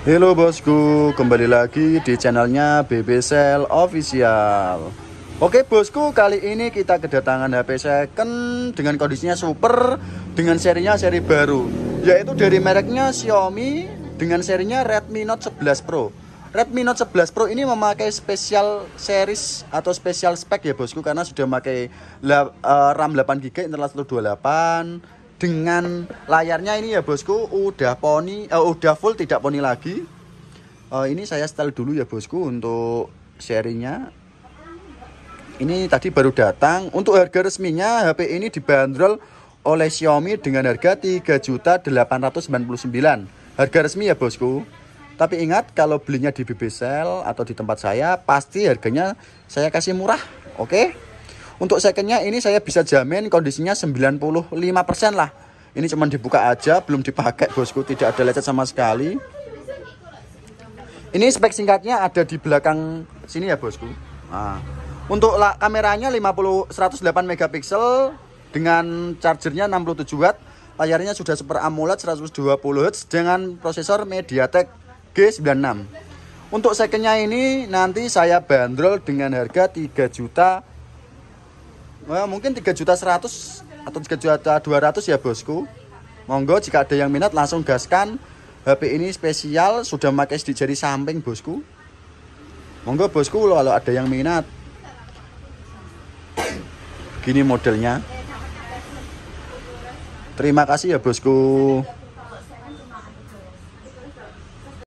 Halo bosku, kembali lagi di channelnya BB Cell Official Oke bosku, kali ini kita kedatangan HP second dengan kondisinya super Dengan serinya seri baru Yaitu dari mereknya Xiaomi dengan serinya Redmi Note 11 Pro Redmi Note 11 Pro ini memakai special series atau special spek ya bosku Karena sudah memakai eh, RAM 8GB, internal 128 dengan layarnya ini ya bosku udah poni uh, udah full tidak poni lagi uh, ini saya setel dulu ya bosku untuk serinya ini tadi baru datang untuk harga resminya HP ini dibanderol oleh Xiaomi dengan harga 3.899 harga resmi ya bosku tapi ingat kalau belinya di BB Cell atau di tempat saya pasti harganya saya kasih murah oke okay? Untuk secondnya ini saya bisa jamin kondisinya 95% lah. Ini cuma dibuka aja, belum dipakai bosku, tidak ada lecet sama sekali. Ini spek singkatnya ada di belakang sini ya bosku. Nah, untuk la kameranya 50 108 megapiksel dengan chargernya 67 watt, layarnya sudah super AMOLED 120 Hz dengan prosesor MediaTek G96. Untuk secondnya ini nanti saya bandrol dengan harga 3 juta Well, mungkin 3 juta 100 atau 3 juta 200 ya bosku. Monggo jika ada yang minat langsung gaskan. HP ini spesial sudah pakai sidik jari samping bosku. Monggo bosku kalau ada yang minat. Gini modelnya. Terima kasih ya bosku.